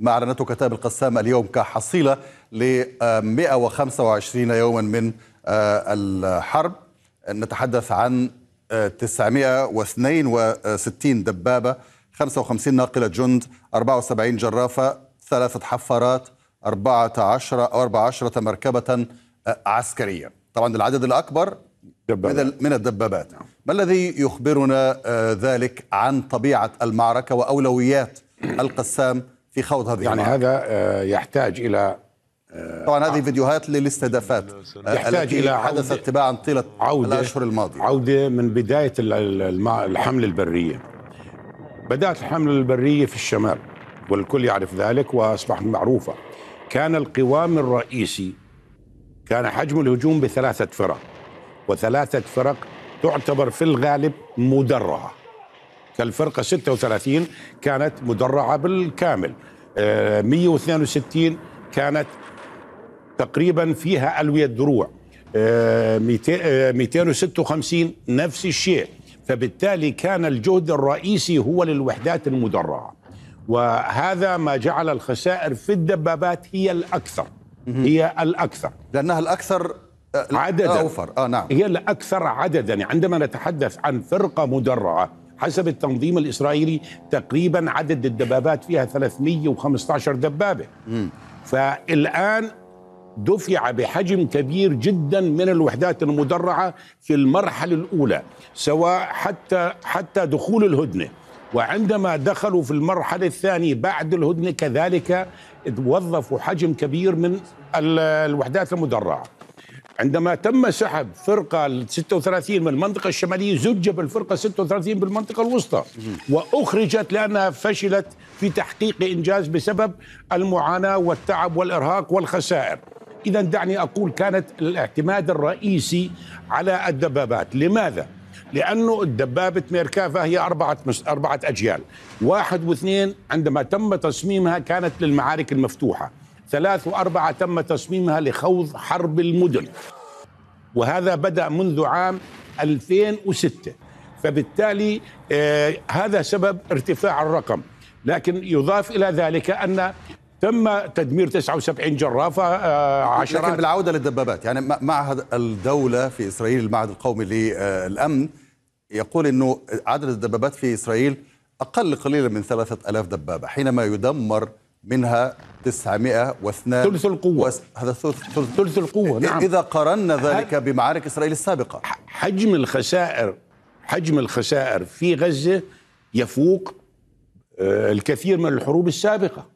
ما أعلنته كتاب القسام اليوم كحصيلة ل 125 آه، يوما من آه، الحرب نتحدث عن 962 آه، دبابة 55 ناقلة جند 74 جرافة ثلاثة حفارات 14 أو 14 مركبة عسكرية طبعا العدد الأكبر دبابات. من الدبابات نعم. ما الذي يخبرنا ذلك عن طبيعة المعركة وأولويات القسام في خوض هذه يعني المعركة. هذا آه، يحتاج إلى آه، طبعا هذه فيديوهات للاستهدافات آه، يحتاج الى حدثت تباعا طيله عودة الاشهر الماضيه عوده من بدايه الحمله البريه بدات الحمله البريه في الشمال والكل يعرف ذلك واصبحت معروفه كان القوام الرئيسي كان حجم الهجوم بثلاثه فرق وثلاثه فرق تعتبر في الغالب مدرعه كالفرقه 36 كانت مدرعه بالكامل 162 كانت تقريبا فيها ألوية دروع 256 آه، آه، نفس الشيء فبالتالي كان الجهد الرئيسي هو للوحدات المدرعة وهذا ما جعل الخسائر في الدبابات هي الأكثر هي الأكثر لأنها الأكثر آه، عددا أوفر آه نعم هي الأكثر عددا عندما نتحدث عن فرقة مدرعة حسب التنظيم الإسرائيلي تقريبا عدد الدبابات فيها 315 دبابة م. فالآن دفع بحجم كبير جدا من الوحدات المدرعة في المرحلة الأولى سواء حتى حتى دخول الهدنة وعندما دخلوا في المرحلة الثانية بعد الهدنة كذلك وظفوا حجم كبير من الوحدات المدرعة عندما تم سحب فرقة ال 36 من المنطقة الشمالية زج بالفرقة 36 بالمنطقة الوسطى وأخرجت لأنها فشلت في تحقيق إنجاز بسبب المعاناة والتعب والإرهاق والخسائر إذا دعني أقول كانت الاعتماد الرئيسي على الدبابات لماذا؟ لأنه الدبابة ميركافا هي أربعة, أربعة أجيال واحد واثنين عندما تم تصميمها كانت للمعارك المفتوحة ثلاث وأربعة تم تصميمها لخوض حرب المدن وهذا بدأ منذ عام 2006 فبالتالي آه هذا سبب ارتفاع الرقم لكن يضاف إلى ذلك أن تم تدمير 79 جرافة آه عشرات لكن بالعودة للدبابات يعني معهد الدولة في إسرائيل المعهد القومي للأمن يقول أنه عدد الدبابات في إسرائيل أقل قليلا من 3000 دبابة حينما يدمر منها 902 ثلث القوة وس... هذا ثلث ثلث, ثلث القوة نعم إذا قارنا ذلك ه... بمعارك إسرائيل السابقة حجم الخسائر حجم الخسائر في غزة يفوق آه، الكثير من الحروب السابقة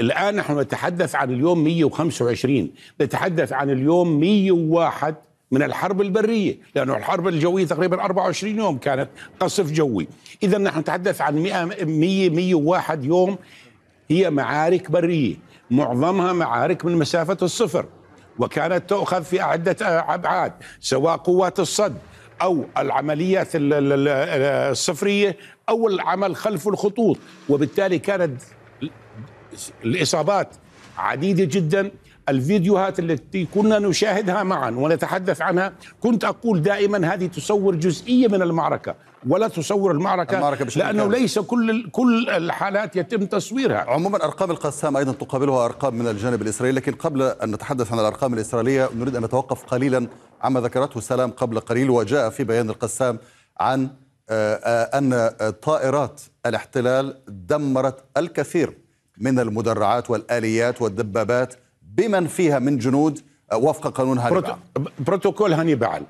الآن نحن نتحدث عن اليوم 125 نتحدث عن اليوم 101 من الحرب البرية لأنه الحرب الجوية تقريبا 24 يوم كانت قصف جوي إذا نحن نتحدث عن 100 101 يوم هي معارك بريه معظمها معارك من مسافه الصفر وكانت تؤخذ في عده ابعاد سواء قوات الصد او العمليات الصفريه او العمل خلف الخطوط وبالتالي كانت الاصابات عديده جدا الفيديوهات التي كنا نشاهدها معا ونتحدث عنها كنت أقول دائما هذه تصور جزئية من المعركة ولا تصور المعركة, المعركة بشكل لأنه كامل. ليس كل كل الحالات يتم تصويرها عموما أرقام القسام أيضا تقابلها أرقام من الجانب الإسرائيلي لكن قبل أن نتحدث عن الأرقام الإسرائيلية نريد أن نتوقف قليلا عما ذكرته سلام قبل قليل وجاء في بيان القسام عن آه، آه، أن طائرات الاحتلال دمرت الكثير من المدرعات والآليات والدبابات بمن فيها من جنود آه، وفق قانون هانيبال بروتوكول هانيبال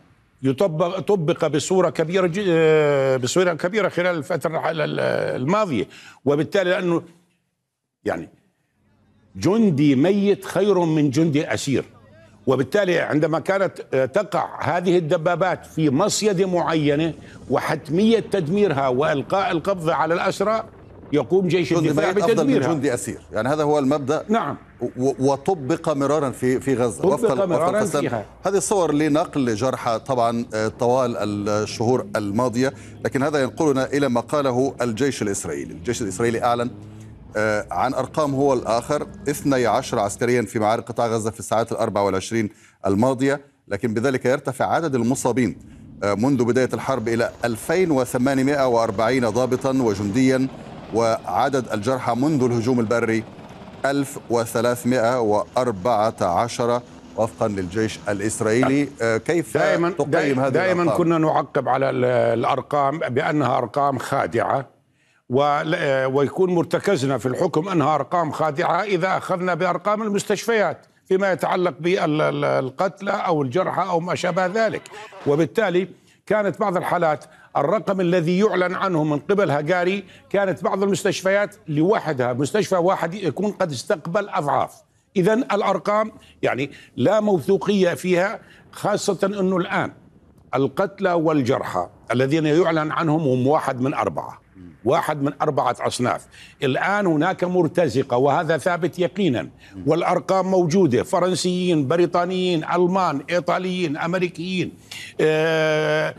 يطبق طبق بصوره كبيره ج... آه، بصوره كبيره خلال الفتره الماضيه وبالتالي لانه يعني جندي ميت خير من جندي اسير وبالتالي عندما كانت آه، تقع هذه الدبابات في مصيده معينه وحتميه تدميرها والقاء القبض على الاسرى يقوم جيش الدفاع بتدميرها جندي اسير يعني هذا هو المبدا نعم وطبق مرارا في في غزه طبق وفق مرارا فيها هذه الصور لنقل جرحى طبعا آه، طوال الشهور الماضيه لكن هذا ينقلنا الى ما قاله الجيش الاسرائيلي الجيش الاسرائيلي اعلن آه، عن ارقام هو الاخر 12 عسكريا في معارك قطاع غزه في الساعات الاربع والعشرين الماضيه لكن بذلك يرتفع عدد المصابين آه، منذ بدايه الحرب الى 2840 ضابطا وجنديا وعدد الجرحى منذ الهجوم البري 1314 وفقا للجيش الاسرائيلي آه، كيف دائما تقيم دائما دائما الأرقام؟ كنا نعقب على الارقام بانها ارقام خادعه آه، ويكون مرتكزنا في الحكم انها ارقام خادعه اذا اخذنا بارقام المستشفيات فيما يتعلق بالقتلى او الجرحى او ما شابه ذلك وبالتالي كانت بعض الحالات الرقم الذي يعلن عنه من قبل هجاري كانت بعض المستشفيات لوحدها مستشفى واحد يكون قد استقبل أضعاف إذا الأرقام يعني لا موثوقية فيها خاصة أنه الآن القتلى والجرحى الذين يعلن عنهم هم واحد من أربعة واحد من أربعة أصناف الآن هناك مرتزقة وهذا ثابت يقينا والأرقام موجودة فرنسيين بريطانيين ألمان إيطاليين أمريكيين آه،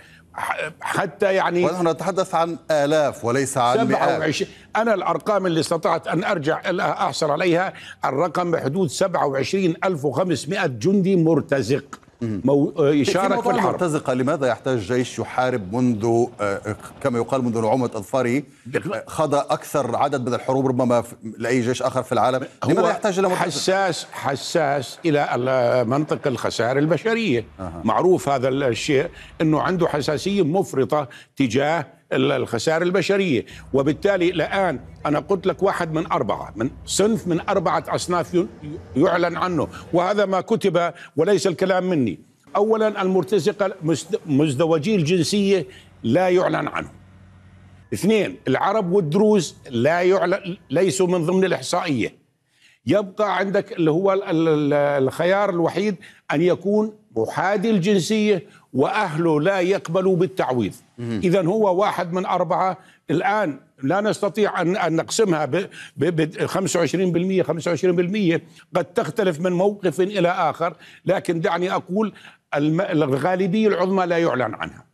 حتى يعني ونحن نتحدث عن آلاف وليس عن مئات أنا الأرقام اللي استطعت أن أرجع أحصل عليها الرقم بحدود 27500 جندي مرتزق مو... آه، يشارك في, في الحرب مرتزقة لماذا يحتاج جيش يحارب منذ آه، كما يقال منذ نعومة أظفاره خاض أكثر عدد من الحروب ربما لأي جيش آخر في العالم لماذا يحتاج إلى حساس حساس إلى منطق الخسائر البشرية أه. معروف هذا الشيء أنه عنده حساسية مفرطة تجاه الخسائر البشرية وبالتالي الآن أنا قلت لك واحد من أربعة من صنف من أربعة أصناف يعلن عنه وهذا ما كتب وليس الكلام مني أولا المرتزقة مزدوجي الجنسية لا يعلن عنه اثنين العرب والدروز لا يعلن ليسوا من ضمن الإحصائية يبقى عندك اللي هو الخيار الوحيد أن يكون محادي الجنسية وأهله لا يقبلوا بالتعويض إذا هو واحد من أربعة الآن لا نستطيع أن, أن نقسمها ب, ب 25% 25% قد تختلف من موقف إلى آخر لكن دعني أقول الغالبية العظمى لا يعلن عنها